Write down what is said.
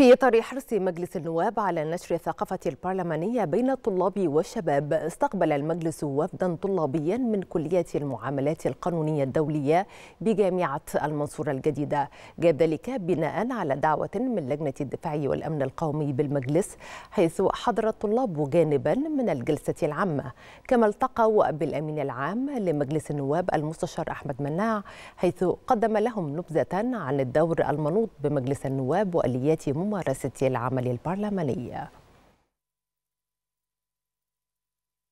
في إطار حرص مجلس النواب على نشر الثقافة البرلمانية بين الطلاب والشباب استقبل المجلس وفدا طلابيا من كلية المعاملات القانونية الدولية بجامعة المنصورة الجديدة جاء ذلك بناء على دعوة من لجنة الدفاع والأمن القومي بالمجلس حيث حضر الطلاب جانبا من الجلسة العامة كما التقوا بالأمين العام لمجلس النواب المستشار أحمد مناع حيث قدم لهم نبذة عن الدور المنوط بمجلس النواب وآليات ممارسة العمل البرلماني